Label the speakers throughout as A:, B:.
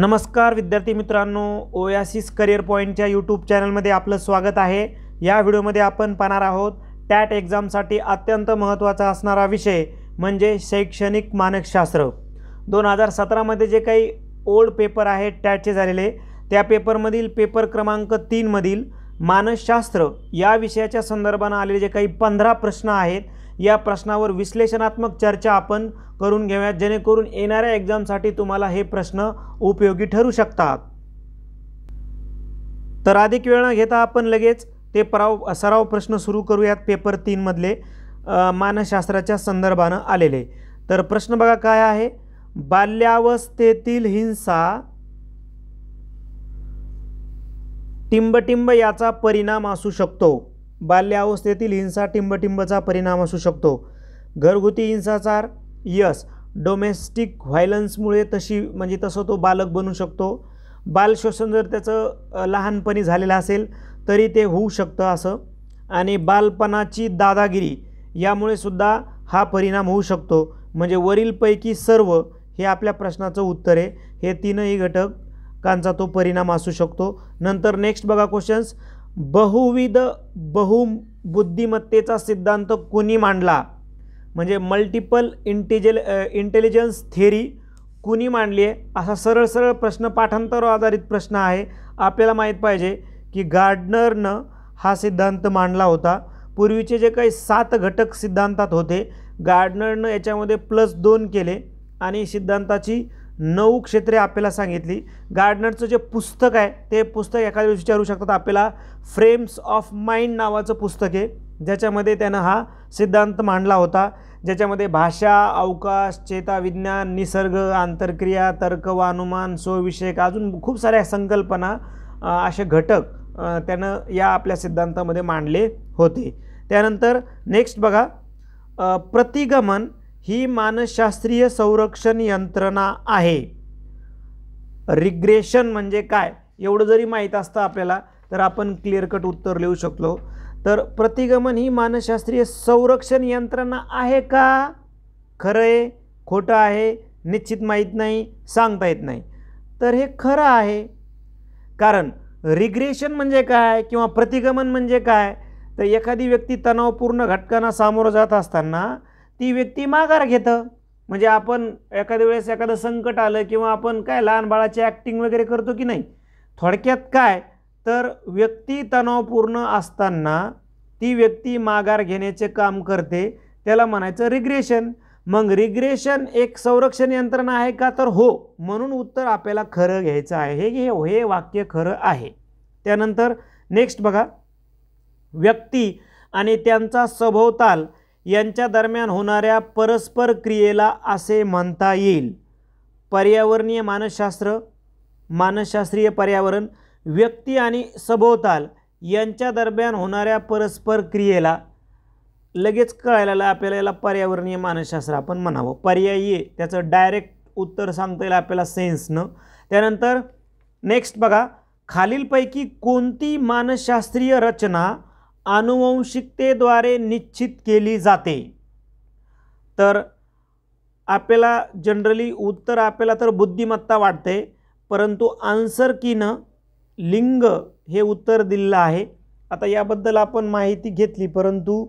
A: नमस्कार विद्यार्थी मित्रांनो ओयासिस करिअर पॉईंटच्या यूट्यूब चॅनलमध्ये आपलं स्वागत आहे या व्हिडिओमध्ये आपण पाहणार आहोत टॅट एक्झामसाठी अत्यंत महत्त्वाचा असणारा विषय म्हणजे शैक्षणिक मानकशास्त्र दोन हजार सतरामध्ये जे काही ओल्ड पेपर आहे टॅटचे झालेले त्या पेपरमधील पेपर क्रमांक तीनमधील मानसशास्त्र या विषयाच्या संदर्भानं आलेले जे काही पंधरा प्रश्न आहेत या प्रश्नावर विश्लेषणात्मक चर्चा आपण करून घेऊयात जेणेकरून येणाऱ्या एक्झामसाठी तुम्हाला हे प्रश्न उपयोगी ठरू शकतात तर अधिक वेळ न घेता आपण लगेच ते पराव सराव प्रश्न सुरू करूयात पेपर तीनमधले मानसशास्त्राच्या संदर्भानं आलेले तर प्रश्न बघा काय आहे बाल्यावस्थेतील हिंसा टिंबटिंब याचा परिणाम असू शकतो बाल्यावस्थेतील हिंसा टिंबटिंबचा परिणाम असू शकतो घरगुती हिंसाचार यस डोमेस्टिक व्हायलन्समुळे तशी म्हणजे तसं तो बालक बनू शकतो बालशोषण जर त्याचं लहानपणी झालेलं असेल तरी ते होऊ शकतं असं आणि बालपणाची दादागिरी यामुळे सुद्धा हा परिणाम होऊ शकतो म्हणजे वरीलपैकी सर्व हे आपल्या प्रश्नाचं उत्तर आहे हे तीनही घटकांचा तो परिणाम असू शकतो नंतर नेक्स्ट बघा क्वेश्चन्स बहुविध बहुबुद्धिमत्तेचा सिद्धांत कोणी मांडला म्हणजे मल्टिपल इंटेजेल इंटेलिजन्स थेरी कुणी मांडली आहे असा सरळ सरळ प्रश्न पाठांतर आधारित प्रश्न आहे आपल्याला माहीत पाहिजे की गार्डनरनं हा सिद्धांत मांडला होता पूर्वीचे जे काही सात घटक सिद्धांतात होते गार्डनरनं याच्यामध्ये प्लस दोन केले आणि सिद्धांताची नऊ क्षेत्रे आपल्याला सांगितली गार्डनरचं जे पुस्तक आहे ते पुस्तक एखाद्या दिवशी विचारू शकतात आपल्याला फ्रेम्स ऑफ माइंड नावाचं पुस्तक आहे ज्याच्यामध्ये त्यानं हा सिद्धांत मांडला होता ज्याच्यामध्ये भाषा अवकाश चेता विज्ञान निसर्ग आंतरक्रिया तर्क व अनुमान सोविषयक अजून खूप साऱ्या संकल्पना असे घटक त्यानं या आपल्या सिद्धांतामध्ये मांडले होते त्यानंतर नेक्स्ट बघा प्रतिगमन ही मानसशास्त्रीय संरक्षण यंत्रणा आहे रिग्रेशन म्हणजे काय एवढं जरी माहीत असतं आपल्याला तर आपण क्लिअर कट उत्तर लिहू शकलो तर प्रतिगमन ही मानसशास्त्रीय संरक्षण यंत्रणा आहे का खरं आहे खोटं आहे निश्चित माहीत नाही सांगता येत नाही तर हे खरं आहे कारण रिग्रेशन म्हणजे काय किंवा प्रतिगमन म्हणजे काय तर एखादी व्यक्ती तणावपूर्ण घटकांना सामोरं जात असताना ती व्यक्ती माघार घेतं म्हणजे आपण एखाद्या वेळेस एखादं संकट आलं किंवा आपण काय लहान बाळाची ॲक्टिंग वगैरे करतो की नाही थोडक्यात काय तर व्यक्ती तणावपूर्ण असताना ती व्यक्ती माघार घेण्याचे काम करते त्याला म्हणायचं रिग्रेशन मग रिग्रेशन एक संरक्षण यंत्रणा आहे का तर हो म्हणून उत्तर आपल्याला खरं घ्यायचं आहे हे हे वाक्य खरं आहे त्यानंतर नेक्स्ट बघा व्यक्ती आणि त्यांचा सभोवताल यांच्या दरम्यान होणाऱ्या परस्पर क्रियेला असे म्हणता येईल पर्यावरणीय मानसशास्त्र मानसशास्त्रीय पर्यावरण व्यक्ती आणि सभोवताल यांच्या दरम्यान होणाऱ्या परस्पर क्रियेला लगेच कळायला आपल्याला याला पर्यावरणीय मानसशास्त्र आपण म्हणावं पर्यायी त्याचं डायरेक्ट उत्तर सांगता येईल आपल्याला सेन्सनं त्यानंतर नेक्स्ट बघा खालीलपैकी कोणती मानसशास्त्रीय रचना आनुवंशिकतेद्वारे निश्चित केली जाते तर आपल्याला जनरली उत्तर आपल्याला तर बुद्धिमत्ता वाटते परंतु आन्सर न लिंग हे उत्तर दिलेलं आहे आता याबद्दल आपण माहिती घेतली परंतु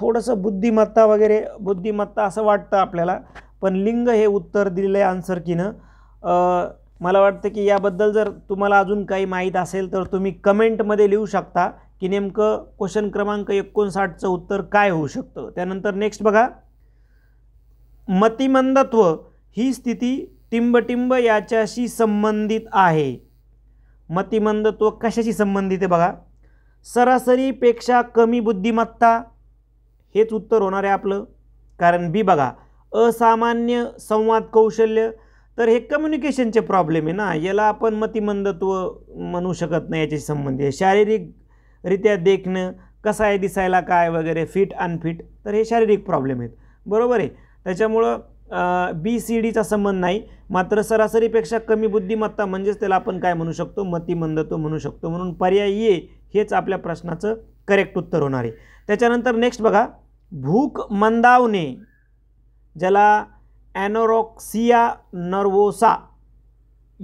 A: थोडंसं बुद्धिमत्ता वगैरे बुद्धिमत्ता असं वाटतं आपल्याला पण लिंग हे उत्तर दिलेलं आहे आन्सर किनं मला वाटतं की याबद्दल जर तुम्हाला अजून काही माहीत असेल तर तुम्ही कमेंटमध्ये लिहू शकता की नेमकं क्वेश्चन क्रमांक एकोणसाठचं उत्तर काय होऊ शकतं त्यानंतर नेक्स्ट बघा मतिमंदत्व ही स्थिती टिंबटिंब याच्याशी संबंधित आहे मतिमंदत्व कशाशी संबंधित आहे बघा सरासरीपेक्षा कमी बुद्धिमत्ता हेच उत्तर होणार आहे आपलं कारण बी बघा असामान्य संवाद कौशल्य तर हे कम्युनिकेशनचे प्रॉब्लेम आहे ना याला आपण मतिमंदत्व म्हणू शकत नाही याच्याशी संबंधित आहे शारीरिकरित्या देखणं कसं आहे दिसायला काय वगैरे फिट अनफिट तर हे शारीरिक प्रॉब्लेम आहेत बरोबर आहे त्याच्यामुळं बी सी डीचा संबंध नाही मात्र सरासरीपेक्षा कमी बुद्धिमत्ता म्हणजेच त्याला आपण काय म्हणू शकतो मतिमंद तो म्हणू शकतो म्हणून पर्याय ये हेच आपल्या प्रश्नाचं करेक्ट उत्तर होणार आहे त्याच्यानंतर नेक्स्ट बघा भूक मंदावणे ज्याला ॲनोरॉक्सिया नर्वोसा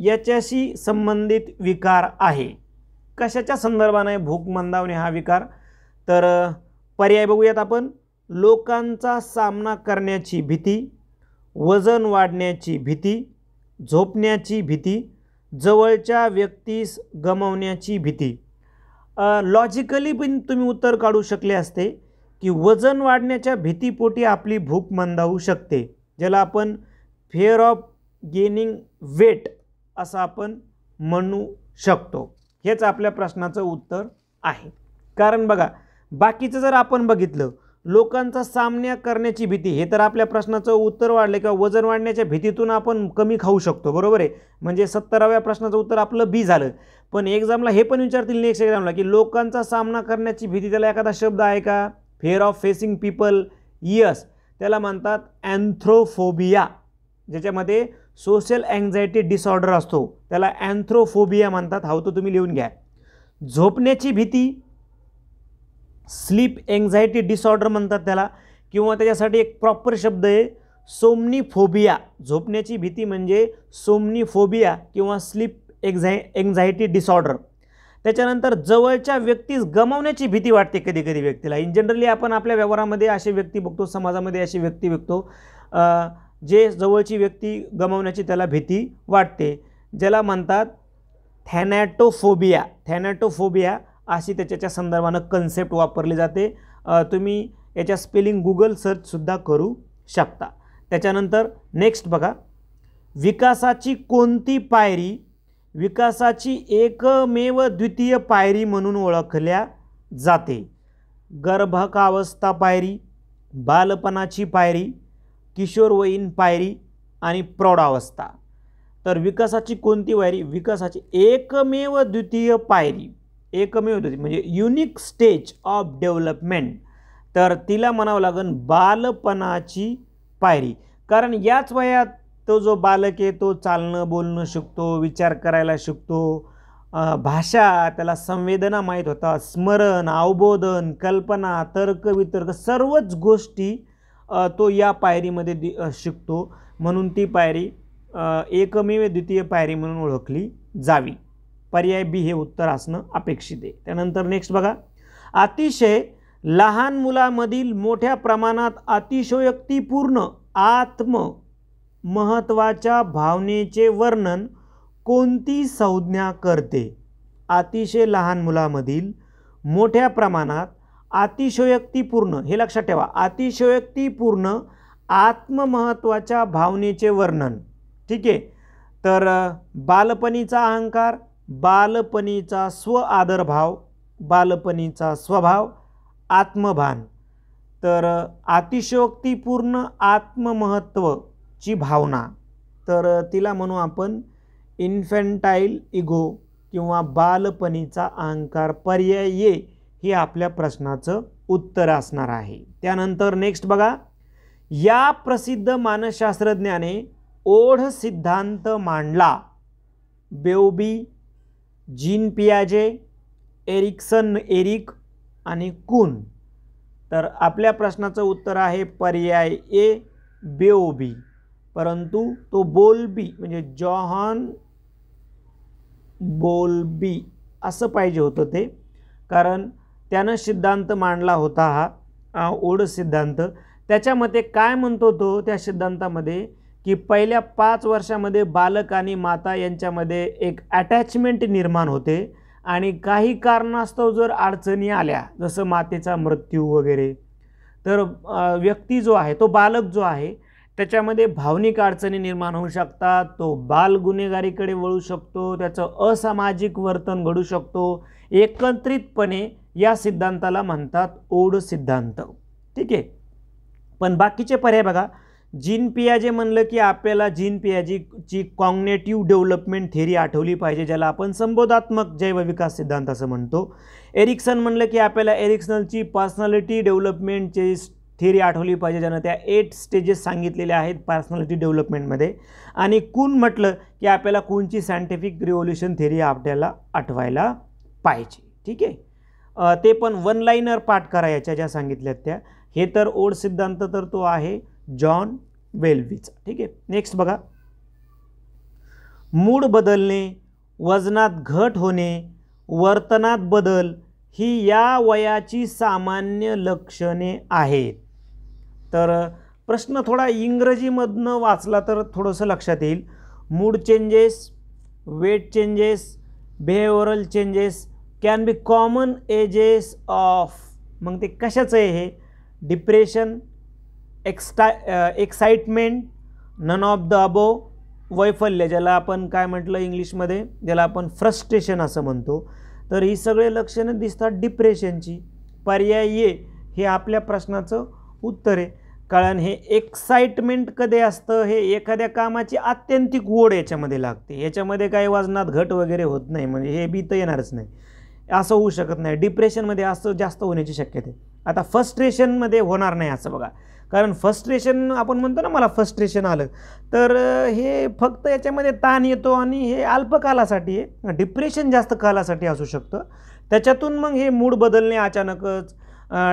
A: याच्याशी संबंधित विकार आहे कशाच्या संदर्भाने भूक मंदावणे हा विकार तर पर्याय बघूयात आपण लोकांचा सामना करण्याची भीती वजन वाढण्याची भीती झोपण्याची भीती जवळच्या व्यक्तीस गमावण्याची भीती लॉजिकली पण तुम्ही उत्तर काढू शकले असते की वजन वाढण्याच्या भीतीपोटी आपली भूक मंदावू शकते ज्याला आपण फेअर ऑफ गेनिंग वेट असं आपण म्हणू शकतो हेच आपल्या प्रश्नाचं उत्तर आहे कारण बघा बाकीचं जर आपण बघितलं लोकांचा सामना करण्याची भीती हे तर आपल्या प्रश्नाचं उत्तर वाढलं किंवा वजन वाढण्याच्या भीतीतून आपण कमी खाऊ शकतो बरोबर आहे म्हणजे सत्तराव्या प्रश्नाचं उत्तर आपलं बी झालं पण एक्झामला हे पण विचारतील नेक्स्ट एक्झामला की लोकांचा सामना करण्याची भीती त्याला एखादा शब्द आहे का fear of facing people yes त्याला म्हणतात अँथ्रोफोबिया ज्याच्यामध्ये सोशल अँझायटी डिसऑर्डर असतो त्याला अँथ्रोफोबिया म्हणतात हा तो तुम्ही लिहून घ्या झोपण्याची भीती स्लीप एंग्झायटी डिसऑर्डर म्हणतात त्याला किंवा त्याच्यासाठी एक प्रॉपर शब्द आहे सोमनीफोबिया झोपण्याची भीती म्हणजे सोमनीफोबिया किंवा स्लीप एक्झाय एन्झायटी डिसऑर्डर त्याच्यानंतर जवळच्या व्यक्तीस गमावण्याची भीती वाटते कधी कधी व्यक्तीला इन जनरली आपण आपल्या व्यवहारामध्ये असे व्यक्ती बघतो समाजामध्ये अशी व्यक्ती बघतो जे जवळची व्यक्ती गमावण्याची त्याला भीती वाटते ज्याला म्हणतात थॅनॅटोफोबिया थॅनॅटोफोबिया अशी त्याच्या संदर्भानं कन्सेप्ट वापरली जाते तुम्ही याच्या स्पेलिंग गुगल सर्चसुद्धा करू शकता त्याच्यानंतर नेक्स्ट बघा विकासाची कोणती पायरी विकासाची एकमेव द्वितीय पायरी म्हणून ओळखल्या जाते गर्भकावस्था पायरी बालपणाची पायरी किशोरवयीन पायरी आणि प्रौढावस्था तर विकासाची कोणती पायरी विकासाची एकमेव द्वितीय पायरी एकमेव होती म्हणजे युनिक स्टेज ऑफ डेव्हलपमेंट तर तिला म्हणावं लागेल बालपणाची पायरी कारण याच वयात तो जो बालक आहे तो चालणं बोलणं शिकतो विचार करायला शिकतो भाषा त्याला संवेदना माहीत होता स्मरण अवबोधन कल्पना तर्कवितर्क सर्वच गोष्टी तो या पायरीमध्ये दि शिकतो म्हणून ती पायरी एकमेव द्वितीय पायरी म्हणून ओळखली जावी पर्याय बी हे उत्तर असणं अपेक्षित आहे त्यानंतर नेक्स्ट बघा अतिशय लहान मुलामधील मोठ्या प्रमाणात अतिशयोक्तीपूर्ण आत्म महत्त्वाच्या भावनेचे वर्णन कोणती संज्ञा करते अतिशय लहान मुलामधील मोठ्या प्रमाणात अतिशयोक्तीपूर्ण हे लक्षात ठेवा अतिशयोक्तीपूर्ण आत्ममहत्त्वाच्या भावनेचे वर्णन ठीक आहे तर बालपणीचा अहंकार बालपणीचा स्व आदरभाव बालपणीचा स्वभाव आत्मभान तर अतिशयोक्तीपूर्ण ची भावना तर तिला म्हणू आपण इन्फेंटाईल इगो किंवा बालपणीचा अहंकार पर्याय ये हे आपल्या प्रश्नाचं उत्तर असणार आहे त्यानंतर नेक्स्ट बघा या प्रसिद्ध मानसशास्त्रज्ञाने ओढ सिद्धांत मांडला बेओबी जीन पियाजे एरिक्सन एरिक आणि कुन तर आपल्या प्रश्नाचं उत्तर आहे पर्याय ए बेओबी परंतु तो बोलबी म्हणजे जॉहन बोलबी असं पाहिजे होतं ते कारण त्यानं सिद्धांत मांडला होता हा ओढ सिद्धांत त्याच्यामध्ये काय म्हणतो तो त्या सिद्धांतामध्ये की पहिल्या पाच वर्षामध्ये बालक आणि माता यांच्यामध्ये एक अटॅचमेंट निर्माण होते आणि काही कारणास्तव जर अडचणी आल्या जसं मातेचा मृत्यू वगैरे तर व्यक्ती जो आहे तो बालक जो आहे त्याच्यामध्ये भावनिक अडचणी निर्माण होऊ शकतात तो बाल गुन्हेगारीकडे वळू शकतो त्याचं असामाजिक वर्तन घडू शकतो एकत्रितपणे या सिद्धांताला म्हणतात ओढ सिद्धांत ठीक आहे पण बाकीचे पर्याय बघा जीन पियाजे म्हणलं की आपल्याला जीन पियाजीची कॉग्नेटिव्ह डेव्हलपमेंट थेरी आठवली पाहिजे ज्याला आपण संबोधात्मक जैवविकास सिद्धांत असं म्हणतो एरिक्सन म्हणलं की आपल्याला एरिक्सनलची पर्सनॅलिटी डेव्हलपमेंटची थेरी आठवली पाहिजे ज्यानं त्या एट स्टेजेस सांगितलेल्या आहेत पर्सनॅलिटी डेव्हलपमेंटमध्ये आणि कुण म्हटलं की आपल्याला कुणची सायंटिफिक रिव्होल्युशन थेरी आपल्याला आठवायला पाहिजे ठीक आहे ते पण वन लाईनर पाठ करा याच्या ज्या सांगितल्यात त्या हे तर ओढ सिद्धांत तर तो आहे जॉन वेल्वीचा ठीक आहे नेक्स्ट बघा मूड बदलणे वजनात घट होणे वर्तनात बदल ही या वयाची सामान्य लक्षणे आहेत तर प्रश्न थोडा इंग्रजीमधनं वाचला तर थोडंसं लक्षात येईल mood changes weight changes behavioural changes can be common ages of मग ते कशाचं आहे हे depression excitement none of the above वैफल्य ज्याला आपण काय म्हटलं इंग्लिशमध्ये ज्याला आपण फ्रस्ट्रेशन असं म्हणतो तर ही सगळे लक्षणं दिसतात डिप्रेशनची पर्याय ये हे आपल्या प्रश्नाचं उत्तर आहे कारण हे एक्साइटमेंट कधी असतं हे एखाद्या कामाची आत्यंतिक ओढ याच्यामध्ये लागते याच्यामध्ये काही वजनात घट वगैरे होत नाही म्हणजे हे बीत येणारच नाही असं होऊ शकत नाही डिप्रेशनमध्ये असं जास्त होण्याची शक्यता आहे आता फ्रस्ट्रेशनमध्ये होणार नाही असं बघा कारण फस्ट्रेशन आपण म्हणतो ना मला फस्ट्रेशन आलं तर हे फक्त याच्यामध्ये ताण येतो आणि हे अल्पकालासाठी डिप्रेशन जास्त कालासाठी असू शकतं त्याच्यातून मग हे मूड बदलणे अचानकच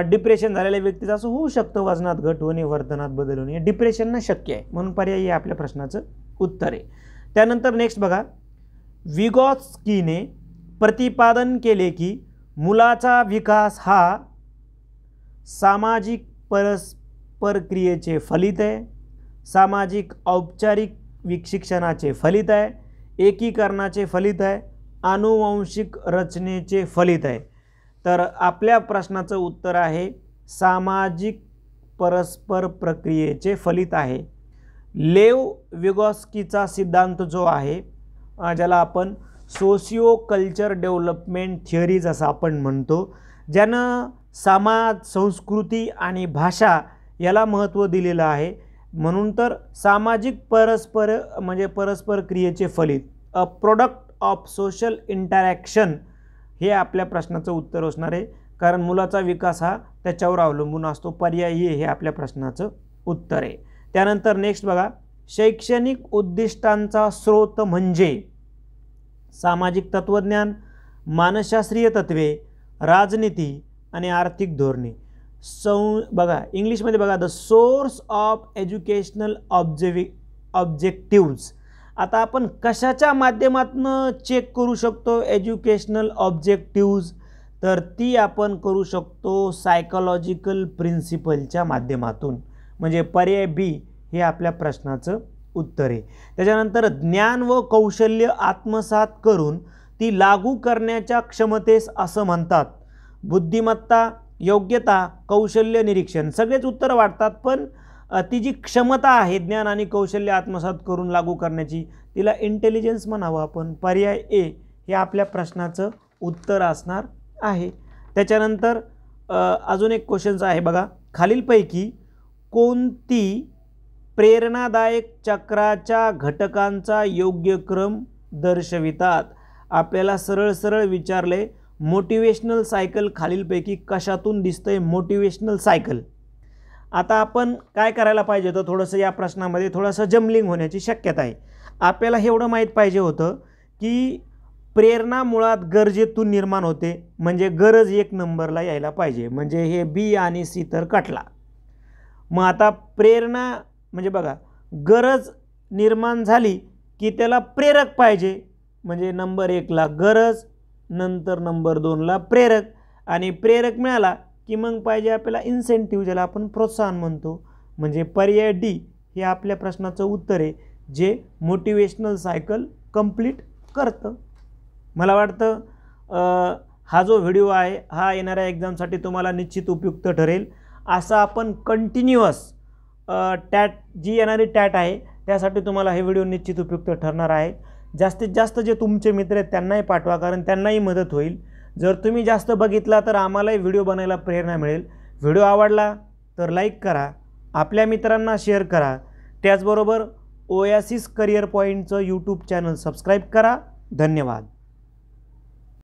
A: डिप्रेशन झालेल्या व्यक्तीचं असं होऊ शकतं वजनात घट होणे वर्तनात बदल होणे डिप्रेशननं शक्य आहे म्हणून पर्याय हे आपल्या प्रश्नाचं उत्तर आहे त्यानंतर नेक्स्ट बघा विगॉस्कीने प्रतिपादन केले की मुलाचा विकास हा सामाजिक परस परक्रियेचे फलित आहे सामाजिक औपचारिक विशिक्षणाचे फलित आहे एकीकरणाचे फलित आहे आनुवंशिक रचनेचे फलित आहे तर आपल्या प्रश्नाचं उत्तर आहे सामाजिक परस्पर प्रक्रियेचे फलित आहे लेव विगॉस्कीचा सिद्धांत जो आहे ज्याला आपण सोशिओ कल्चर डेव्हलपमेंट थिअरीज असं आपण म्हणतो ज्यानं समाज संस्कृती आणि भाषा याला महत्त्व दिलेलं आहे म्हणून तर सामाजिक परस्पर म्हणजे परस्पर क्रियेचे फलित a product of social interaction हे आपल्या प्रश्नाचं उत्तर असणार आहे कारण मुलाचा विकास हा त्याच्यावर अवलंबून असतो पर्यायी हे आपल्या प्रश्नाचं उत्तर आहे त्यानंतर नेक्स्ट बघा शैक्षणिक उद्दिष्टांचा स्रोत म्हणजे सामाजिक तत्त्वज्ञान मानसशास्त्रीय तत्त्वे राजनीती आणि आर्थिक धोरणे सं बघा इंग्लिशमध्ये बघा the source of educational objective objectives आता आपण कशाच्या माध्यमातून चेक करू शकतो एज्युकेशनल ऑब्जेक्टिव्ज तर ती आपण करू शकतो सायकोलॉजिकल प्रिन्सिपलच्या माध्यमातून म्हणजे पर्याय बी हे आपल्या प्रश्नाचं उत्तर आहे त्याच्यानंतर ज्ञान व कौशल्य आत्मसात करून ती लागू करण्याच्या क्षमतेस असं म्हणतात बुद्धिमत्ता योग्यता कौशल्य निरीक्षण सगळेच उत्तर वाटतात पण ती जी क्षमता आहे ज्ञान आणि कौशल्य आत्मसात करून लागू करण्याची तिला इंटेलिजन्स म्हणावं आपण पर्याय ए हे आपल्या प्रश्नाचं उत्तर असणार आहे त्याच्यानंतर अजून एक क्वेश्चनचं आहे बघा खालीलपैकी कोणती प्रेरणादायक चक्राच्या घटकांचा योग्य क्रम दर्शवितात आपल्याला सरळ सरळ विचारले मोटिवेशनल सायकल खालीलपैकी कशातून दिसतंय मोटिवेशनल सायकल आता आपण काय करायला पाहिजे होतं थोडंसं या प्रश्नामध्ये थोडंसं जमलिंग होण्याची शक्यता आहे आपल्याला एवढं माहीत पाहिजे होतं की प्रेरणा मुळात गरजेतून निर्माण होते म्हणजे गरज एक नंबरला यायला पाहिजे म्हणजे हे बी आणि सी तर कटला मग आता प्रेरणा म्हणजे बघा गरज निर्माण झाली की त्याला प्रेरक पाहिजे म्हणजे नंबर एकला गरज नंतर नंबर दोनला प्रेरक आणि प्रेरक मिळाला की मग पाहिजे आपल्याला इन्सेंटिव्ह ज्याला आपण प्रोत्साहन म्हणतो म्हणजे पर्याय डी हे आपल्या प्रश्नाचं उत्तर आहे जे मोटिवेशनल सायकल कंप्लीट करतं मला वाटतं हा जो व्हिडिओ आहे हा येणाऱ्या एक्झामसाठी तुम्हाला निश्चित उपयुक्त ठरेल असा आपण कंटिन्युअस टॅट जी येणारी टॅट आहे त्यासाठी तुम्हाला हे व्हिडिओ निश्चित उपयुक्त ठरणार आहे जास्तीत जास्त जे तुमचे मित्र आहेत त्यांनाही पाठवा कारण त्यांनाही मदत होईल जर तुम्ही जास्त बघितला तर आम्हालाही व्हिडिओ बनायला प्रेरणा मिळेल व्हिडिओ आवडला तर लाईक करा आपल्या मित्रांना शेअर करा त्याचबरोबर ओयासिस करिअर पॉईंटचं यूट्यूब चॅनल सबस्क्राईब करा धन्यवाद